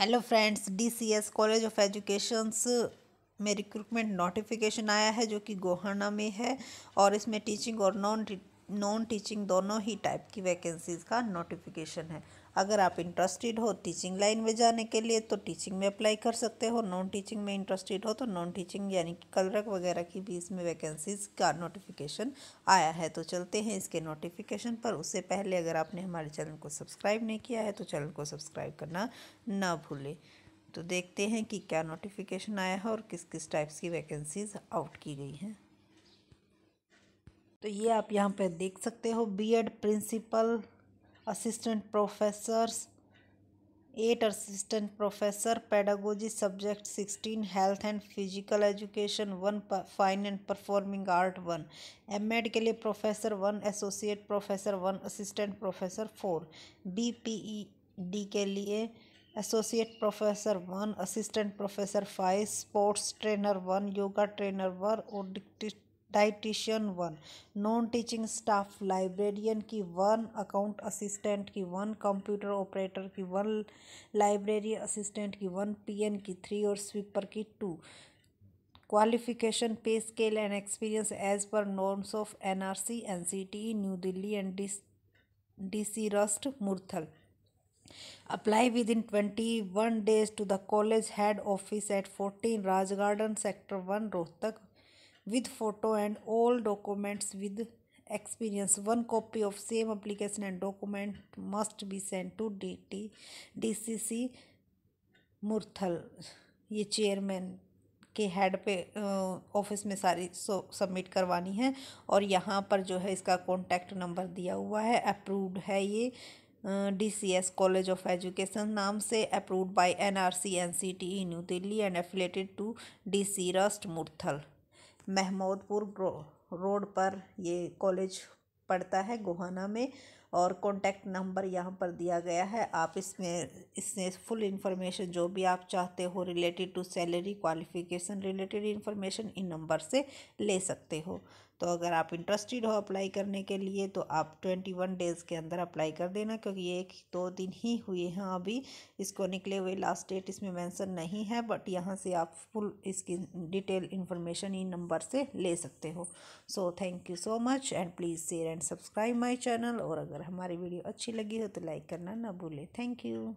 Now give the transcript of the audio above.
hello friends DCS college of educations में recruitment notification आया है जो कि गोहाना में है और इसमें टीचिंग और नॉन नॉन टीचिंग दोनों ही टाइप की वैकेंसीज़ का नोटिफिकेशन है अगर आप इंटरेस्टेड हो टीचिंग लाइन में जाने के लिए तो टीचिंग में अप्लाई कर सकते हो नॉन टीचिंग में इंटरेस्टेड हो तो नॉन टीचिंग यानी कि कलरक वगैरह की भी इसमें वैकेंसीज़ का नोटिफिकेशन आया है तो चलते हैं इसके नोटिफिकेशन पर उससे पहले अगर आपने हमारे चैनल को सब्सक्राइब नहीं किया है तो चैनल को सब्सक्राइब करना ना भूलें तो देखते हैं कि क्या नोटिफिकेशन आया है और किस किस टाइप्स की वैकेंसीज़ आउट की गई हैं तो ये आप यहाँ पे देख सकते हो B Ed principal assistant professors eight assistant professor pedagogy subject sixteen health and physical education one fine and performing art one M Ed के लिए professor one associate professor one assistant professor four B P E D के लिए associate professor one assistant professor five sports trainer one yoga trainer one और dietitian one non teaching staff librarian की one account assistant की one computer operator की one library assistant की one peon की three और sweeper की two qualification pay scale and experience as per norms of NRC NCT new Delhi and DC rust Murthal apply within 21 days to the college head head office at fourteen Raj Garden sector one Rohtak with photo and all documents with experience one copy of same application and document must be send to D T D C C Murthal ये chairman के head पे office uh, में सारी सो submit करवानी है और यहाँ पर जो है इसका कॉन्टैक्ट नंबर दिया हुआ है अप्रूव्ड है ये D C S college of education नाम से approved by N R C N C T E new Delhi and affiliated to D C rust Murthal Mahmudpur road पर ये कॉलेज पड़ता है गोहाना में और कॉन्टैक्ट नंबर यहाँ पर दिया गया है आप इसमें इसमें फुल इन्फॉर्मेशन जो भी आप चाहते हो related to salary qualification related information इन नंबर से ले सकते हो तो अगर आप इंटरेस्टेड हो अप्लाई करने के लिए तो आप ट्वेंटी वन डेज़ के अंदर अप्लाई कर देना क्योंकि एक दो दिन ही हुए हैं अभी इसको निकले हुए लास्ट डेट इसमें मेंशन नहीं है बट यहाँ से आप फुल इसकी डिटेल इन्फॉर्मेशन इन नंबर से ले सकते हो so thank you so much and please share and subscribe my channel और अगर हमारी वीडियो अच्छी लगी हो तो लाइक करना ना भूलें थैंक यू